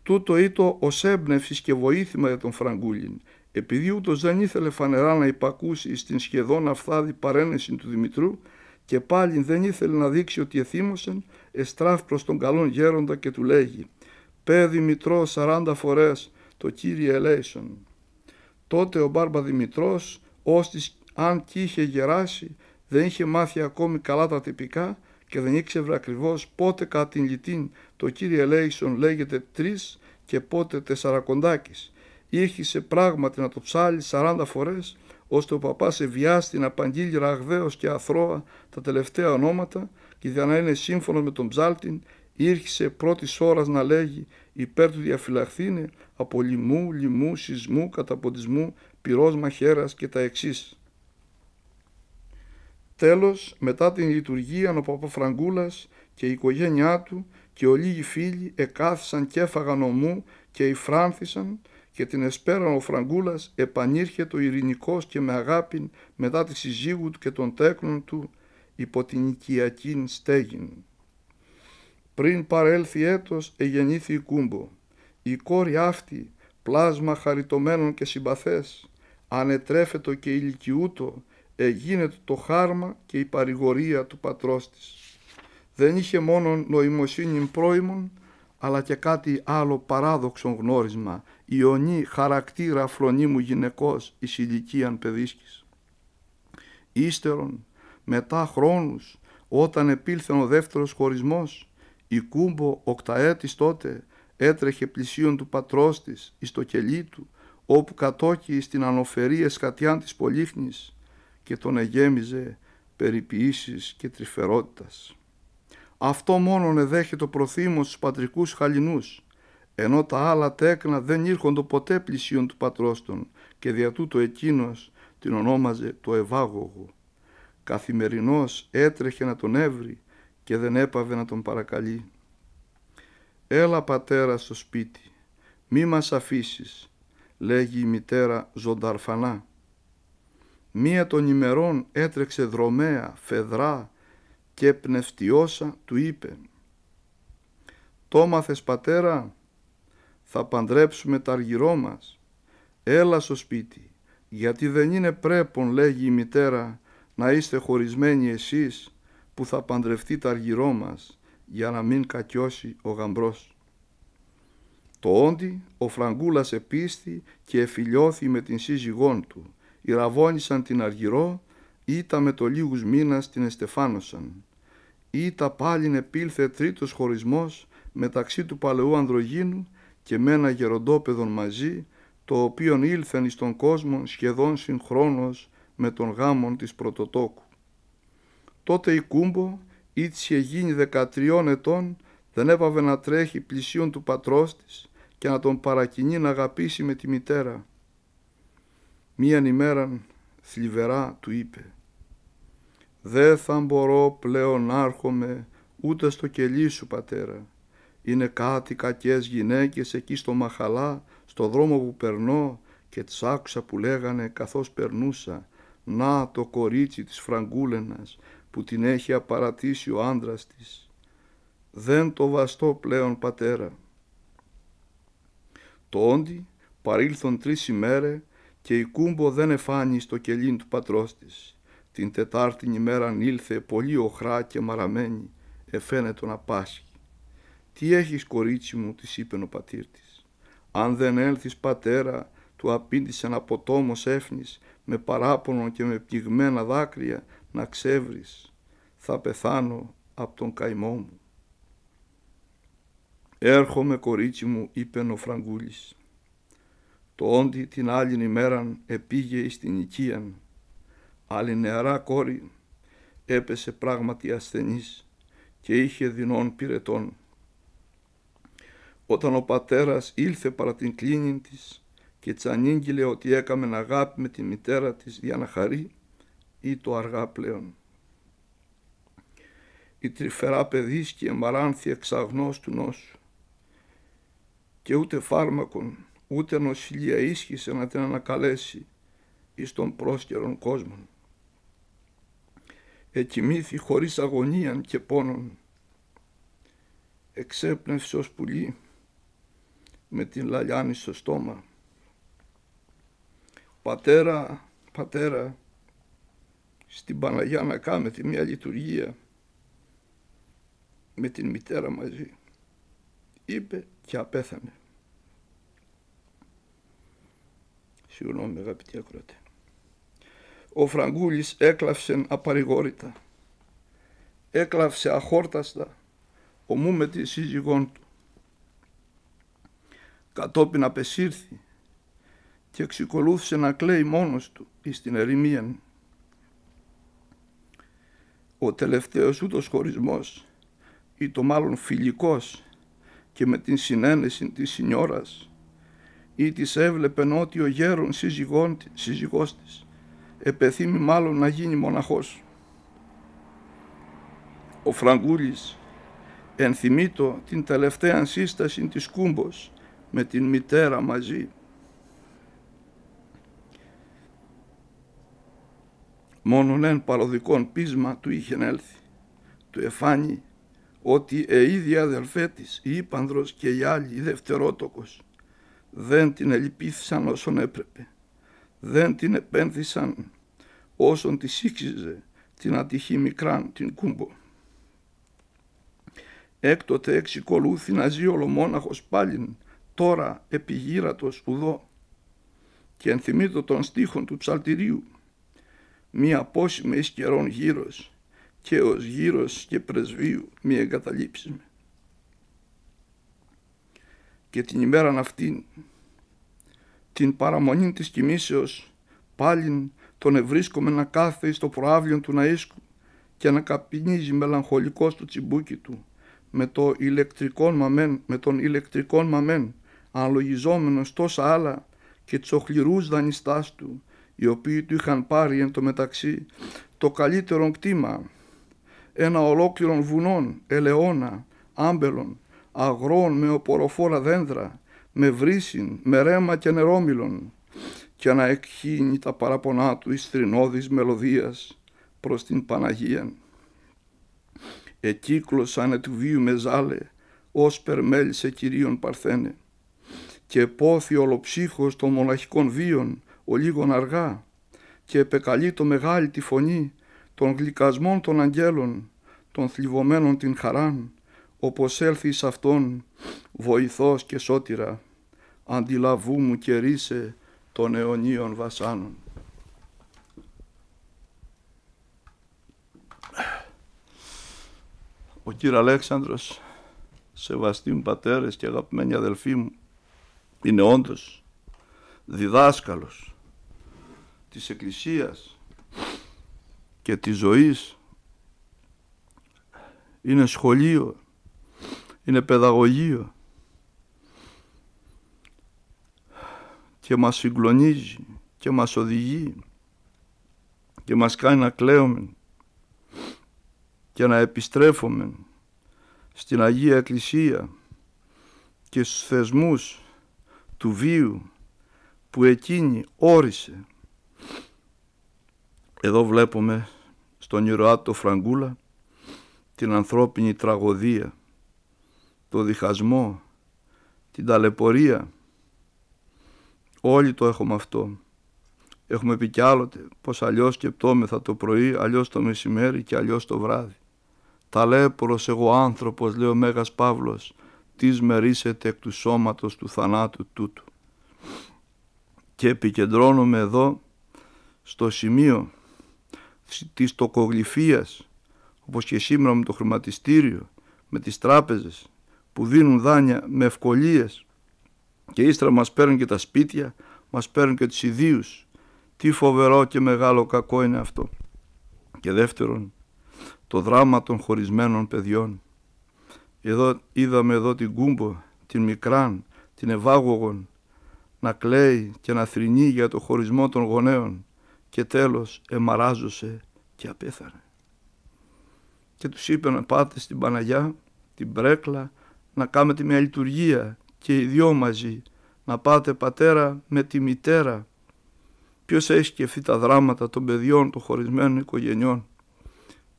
Τούτο ήτο ως έμπνευσης και βοήθημα για τον Φραγκούλιν, επειδή ούτως δεν ήθελε φανερά να υπακούσει στην σχεδόν αυθάδη παρένεση του Δημητρού και πάλι δεν ήθελε να δείξει ότι εθύμωσεν, εστράφ προς τον καλόν γέροντα και του λέγει «Πέ Δημητρό σαράντα φορές το Κύριε ελέησον». Τότε ο Μπάρμπα Δημητρός, τη αν και είχε γεράσει, δεν είχε μάθει ακόμη καλά τα τυπικά και δεν ήξερε ακριβώς πότε κατά την το κύριε Λέισον λέγεται τρεις και πότε τεσσαρακοντάκης. Ήρχισε πράγματι να το ψάλει 40 φορές ώστε ο σε βιάστη να απαντήλει ραγδαίως και αθρώα τα τελευταία ονόματα και για να είναι σύμφωνο με τον ψάλτην, ήρχισε πρώτης ώρας να λέγει υπέρ του διαφυλαχθήνε από λοιμού, λοιμού, σεισμού, καταποντισμού, πυρός μαχαίρας και τα εξής. Τέλος, μετά την λειτουργία ο Παπαφραγκούλας και η οικογένειά του και οι λίγοι φίλοι εκάθισαν και έφαγαν ομού και υφράνθησαν και την εσπέραν ο Φραγκούλας επανήρχε το ειρηνικός και με αγάπη μετά τη συζύγου του και των τέκνων του υπό την οικιακή στέγην. Πριν παρέλθει έτος εγεννήθη η κούμπο. Η κόρη αυτή, πλάσμα χαριτωμένων και συμπαθές, ανετρέφετο και ηλικιούτο εγίνεται το χάρμα και η παρηγορία του πατρός της. Δεν είχε μόνο νοημοσύνη πρόημων, αλλά και κάτι άλλο παράδοξο γνώρισμα, ιονή χαρακτήρα φλονίμου γυναικός εις ηλικίαν παιδίσκης. Ύστερον, μετά χρόνους, όταν επήλθεν ο δεύτερος χωρισμός, η κούμπο οκταέτης τότε έτρεχε πλησίον του πατρός της εις το κελί του, όπου κατόκει στην ανοφερή εσκατιάν της Πολύχνης, και τον εγέμιζε περιποιήσεις και τρυφερότητας. Αυτό μόνον εδέχει το προθύμος στους πατρικούς χαλινούς, ενώ τα άλλα τέκνα δεν ήρχοντο ποτέ πλησίον του πατρός και δια τούτο εκείνος την ονόμαζε το Ευάγωγο. Καθημερινός έτρεχε να τον έβρει και δεν έπαβε να τον παρακαλεί. «Έλα πατέρα στο σπίτι, μη μας αφήσεις», λέγει η μητέρα ζωνταρφανά Μία των ημερών έτρεξε δρομέα, φεδρά και πνευτιώσα του είπε «Το μάθες πατέρα, θα παντρέψουμε τα αργυρό μας, έλα στο σπίτι, γιατί δεν είναι πρέπον λέγει η μητέρα να είστε χωρισμένοι εσείς που θα παντρευτεί τα αργυρό μας για να μην κακιώσει ο γαμπρός. Το όντι ο Φραγκούλας επίστη και εφιλιώθη με την σύζυγόν του Ηραβώνησαν την Αργυρό, ήτα με το λίγους μήνας την εστεφάνωσαν. Ήτα πάλιν επήλθε τρίτος χωρισμός μεταξύ του παλαιού ανδρογίνου και με ένα γεροντόπεδον μαζί, το οποίον ήλθεν εις τον κόσμο σχεδόν συγχρόνως με τον γάμον της πρωτοτόκου. Τότε η κούμπο, ήτσι γίνει δεκατριών ετών, δεν έβαβε να τρέχει πλησίον του πατρός της και να τον παρακινεί να αγαπήσει με τη μητέρα, Μίαν ημέραν θλιβερά του είπε «Δε θα μπορώ πλέον να έρχομαι ούτε στο κελί σου πατέρα. Είναι κάτι κακές γυναίκες εκεί στο Μαχαλά, στο δρόμο που περνώ και τις άκουσα που λέγανε καθώς περνούσα «Να το κορίτσι της Φραγκούλενας που την έχει απαρατήσει ο άντρας της». «Δεν το βαστώ πλέον πατέρα». Το όντι παρήλθον τρεις ημέρες και η κούμπο δεν εφάνει στο κελίν του πατρός της. Την τετάρτη ημέρα ήλθε πολύ οχρά και μαραμένη, εφαίνεται να πάσχει. «Τι έχεις κορίτσι μου» της είπε ο πατήρ της. «Αν δεν έλθεις πατέρα» του απήντησε ένα ποτόμος έφνης με παράπονο και με πνιγμένα δάκρυα να ξεύρεις. Θα πεθάνω από τον καημό μου. «Έρχομαι κορίτσι μου» είπε ο Φραγκούλης. Το όντι την άλλην ημέραν επήγε εις την οικίαν. Άλλη νεαρά κόρη έπεσε πράγματι ασθενής και είχε δεινών πυρετών. Όταν ο πατέρας ήλθε παρά την κλίνη της και τσανίγγειλε ότι έκαμεν αγάπη με τη μητέρα της για να χαρεί ή το αργά πλέον. Η τρυφερά παιδίσκη εμαράνθη εξαγνώς νόσου και ούτε φάρμακον ούτε νοσηλεία ίσχυσε να την ανακαλέσει εις τον πρόσκαιρον κόσμο. Εκοιμήθη χωρίς αγωνίαν και πόνον, εξέπνευσε ως πουλί με την λαλιάνη στο στόμα. Πατέρα, πατέρα, στην Παναγιά να τη μια λειτουργία με την μητέρα μαζί. Είπε και απέθανε. Συγγνώμη αγαπητοί ακροατέ. Ο Φραγκούλης έκλαυσε απαρηγόρητα. Έκλαυσε αχόρταστα ομού με τη σύζυγόν του. Κατόπιν απεσύρθη και εξικολούθησε να κλαίει μόνος του εις την ερημία. Ο τελευταίος ούτως χωρισμός ή το μάλλον φιλικός και με την συνένεση της σινιόρας ή της έβλεπεν ότι ο γέρον σύζυγόν, σύζυγός της επεθύμη μάλλον να γίνει μοναχός. Ο Φραγκούλης ενθυμείτο την τελευταία σύσταση της Κούμπος με την μητέρα μαζί. Μόνον εν παροδικόν πείσμα του είχε έλθει. Του εφάνει ότι η «Ε, ίδια αδελφέ της, η Ήπανδρος και η άλλη η Δευτερότοκος δεν την ελπίθησαν όσον έπρεπε. Δεν την επένδυσαν όσον τη σύξιζε την ατυχή μικράν την κούμπο. Έκτοτε εξικολούθη να ζει ολομόναχος πάλιν, τώρα επιγύρατος ουδό. Και ενθυμίτω των στίχων του ψαλτηρίου. Μη με εις καιρόν γύρος, και ως γύρος και πρεσβείου μη εγκαταλείψει και την ημέρα αυτή, την παραμονή της κοιμήσεως πάλιν τον ευρίσκομαι να κάθε στο προάβλιο του Ναΐσκου και να καπνίζει μελαγχολικός στο τσιμπούκι του με, το ηλεκτρικόν μαμέν, με τον ηλεκτρικόν μαμέν αναλογιζόμενος τόσα άλλα και τους οχληρούς δανειστάς του οι οποίοι του είχαν πάρει εν μεταξύ το καλύτερο κτήμα ένα ολόκληρον βουνών, ελαιώνα, άμπελον αγρόν με οποροφόρα δένδρα, με βρύσιν, με ρέμα και νερόμυλον, και να εκχύνει τα παραπονά του εις θρηνώδης μελωδίας προς την Παναγία. Εκύκλωσαν του βίου με ζάλε, ως περμέλισε κυρίων παρθένε, και πόθη ολοψύχος των μοναχικών βίων, ο αργά, και επεκαλεί το μεγάλη τη φωνή των γλυκασμών των αγγέλων, των θλιβωμένων την χαράν, όπως έλθει σε αυτόν βοηθός και σώτηρα, αντιλαβού μου και ρίσε των αιωνίων βασάνων. Ο κύριος Αλέξανδρος, σεβαστοί μου πατέρες και αγαπημένοι αδελφοί μου, είναι όντως διδάσκαλος της Εκκλησίας και της ζωής, είναι σχολείο είναι παιδαγωγείο και μας συγκλονίζει και μας οδηγεί και μας κάνει να κλαίουμε και να επιστρέφουμε στην Αγία Εκκλησία και στους θεσμούς του βίου που εκείνη όρισε. Εδώ βλέπουμε στον ηρωά Φραγκούλα την ανθρώπινη τραγωδία το διχασμό, την ταλαιπωρία. Όλοι το έχουμε αυτό. Έχουμε πει κι άλλοτε πως αλλιώς σκεπτόμεθα το πρωί, αλλιώς το μεσημέρι και αλλιώς το βράδυ. Ταλέπορος εγώ άνθρωπος, λέει ο Μέγας Παύλος, τις μερίσετε εκ του σώματος του θανάτου τούτου. Και επικεντρώνομαι εδώ στο σημείο της τοκογλυφίας, όπως και σήμερα με το χρηματιστήριο, με τις τράπεζες, που δίνουν δάνεια με ευκολίες και ύστερα μας παίρνουν και τα σπίτια, μας παίρνουν και τους ιδίους. Τι φοβερό και μεγάλο κακό είναι αυτό. Και δεύτερον, το δράμα των χωρισμένων παιδιών. Εδώ, είδαμε εδώ την Κούμπο, την Μικράν, την Ευάγωγον, να κλαίει και να θρυνεί για το χωρισμό των γονέων και τέλος εμαράζωσε και απέθανε. Και τους είπε να πάτε στην Παναγιά, την Πρέκλα, να κάνετε μια λειτουργία και οι δυο μαζί, να πάτε πατέρα με τη μητέρα. Ποιος έχει σκεφτεί τα δράματα των παιδιών των χωρισμένων οικογενειών.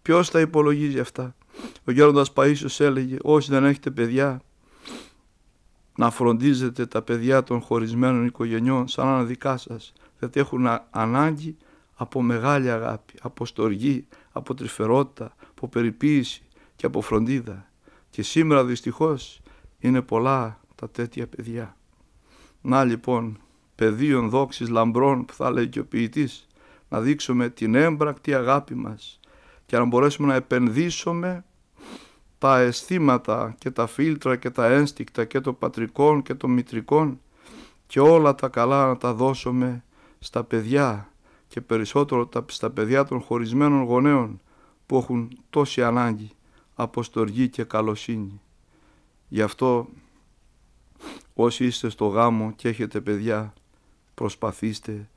Ποιος τα υπολογίζει αυτά. Ο Γέροντας Παΐσιος έλεγε όσοι δεν έχετε παιδιά να φροντίζετε τα παιδιά των χωρισμένων οικογενειών σαν να δικά σας. γιατί έχουν ανάγκη από μεγάλη αγάπη, από στοργή, από τρυφερότητα, από περιποίηση και από φροντίδα. Και σήμερα δυστυχώς είναι πολλά τα τέτοια παιδιά. Να λοιπόν, πεδίων δόξης λαμπρών που θα λέει και ο ποιητής, να δείξουμε την έμπρακτη αγάπη μας και να μπορέσουμε να επενδύσουμε τα αισθήματα και τα φίλτρα και τα ένστικτα και των πατρικών και των μητρικών και όλα τα καλά να τα δώσουμε στα παιδιά και περισσότερο στα παιδιά των χωρισμένων γονέων που έχουν τόση ανάγκη αποστοργή και καλοσύνη. Γι' αυτό όσοι είστε στο γάμο και έχετε παιδιά, προσπαθήστε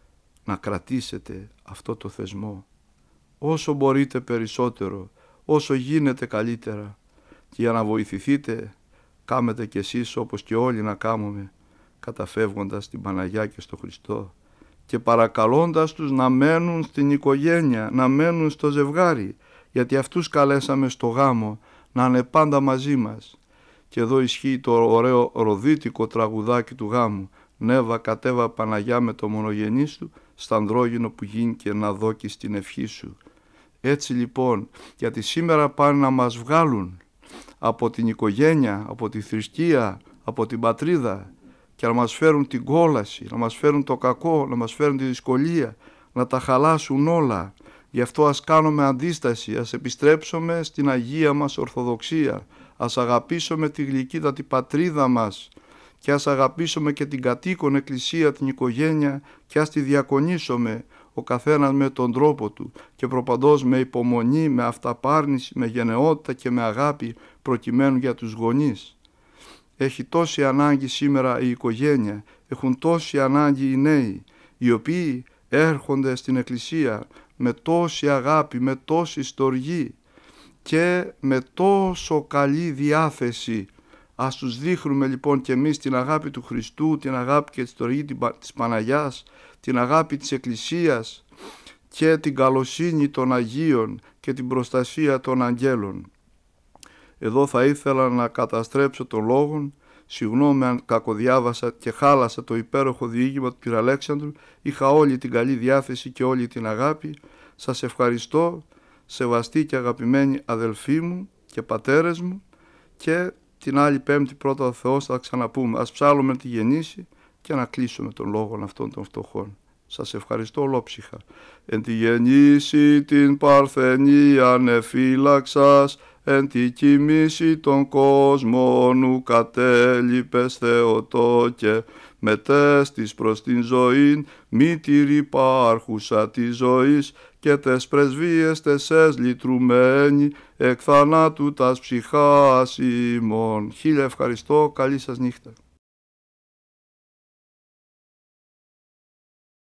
να κρατήσετε αυτό το θεσμό. Όσο μπορείτε περισσότερο, όσο γίνεται καλύτερα και για να βοηθηθείτε, κάμετε κι εσείς όπως και όλοι να κάμουμε, καταφεύγοντας την Παναγιά και στο Χριστό και παρακαλώντας τους να μένουν στην οικογένεια, να μένουν στο ζευγάρι, γιατί αυτούς καλέσαμε στο γάμο να είναι πάντα μαζί μας. Και εδώ ισχύει το ωραίο ροδίτικο τραγουδάκι του γάμου «Νέβα κατέβα Παναγιά με το μονογενής σου, άνδρογινο που γίνει και να δόκει την ευχή σου». Έτσι λοιπόν, γιατί σήμερα πάνε να μας βγάλουν από την οικογένεια, από τη θρησκεία, από την πατρίδα και να μας φέρουν την κόλαση, να μας φέρουν το κακό, να μας φέρουν τη δυσκολία, να τα χαλάσουν όλα. Γι' αυτό ας κάνουμε αντίσταση, ας επιστρέψουμε στην Αγία μας Ορθοδοξία, ας αγαπήσουμε τη γλυκίδα τη πατρίδα μας και ας αγαπήσουμε και την κατοίκον εκκλησία, την οικογένεια και ας τη διακονήσουμε ο καθένας με τον τρόπο του και προπαντός με υπομονή, με αυταπάρνηση, με γενναιότητα και με αγάπη προκειμένου για τους γονείς. Έχει τόση ανάγκη σήμερα η οικογένεια, έχουν τόση ανάγκη οι νέοι, οι οποίοι έρχονται στην Εκκλησία με τόση αγάπη, με τόση στοργή και με τόσο καλή διάθεση. Ας τους δείχνουμε λοιπόν και εμείς την αγάπη του Χριστού, την αγάπη και τη στοργή της Παναγιάς, την αγάπη της Εκκλησίας και την καλοσύνη των Αγίων και την προστασία των Αγγέλων. Εδώ θα ήθελα να καταστρέψω τον λόγον Συγγνώμη αν κακοδιάβασα και χάλασα το υπέροχο διήγημα του Αλέξανδρου. Είχα όλη την καλή διάθεση και όλη την αγάπη. Σας ευχαριστώ, σεβαστοί και αγαπημένοι αδελφοί μου και πατέρες μου και την άλλη πέμπτη πρώτα ο Θεός θα ξαναπούμε. Ας ψάλλουμε τη γεννήση και να κλείσουμε τον λόγο αυτών των φτωχών. Σας ευχαριστώ ολόψυχα. Εν τη γεννήση την Παρθενία, ανεφύλαξας, εν τη κοιμήση των κόσμων ου κατέλειπες Θεοτόκε, μετέστης προς την ζωήν, μη τη υπάρχουσα της ζωής, και τες πρεσβείες τεσές λυτρουμένη, εκ θανάτου τας ψυχάς ημών. Χίλια ευχαριστώ, καλή σας νύχτα.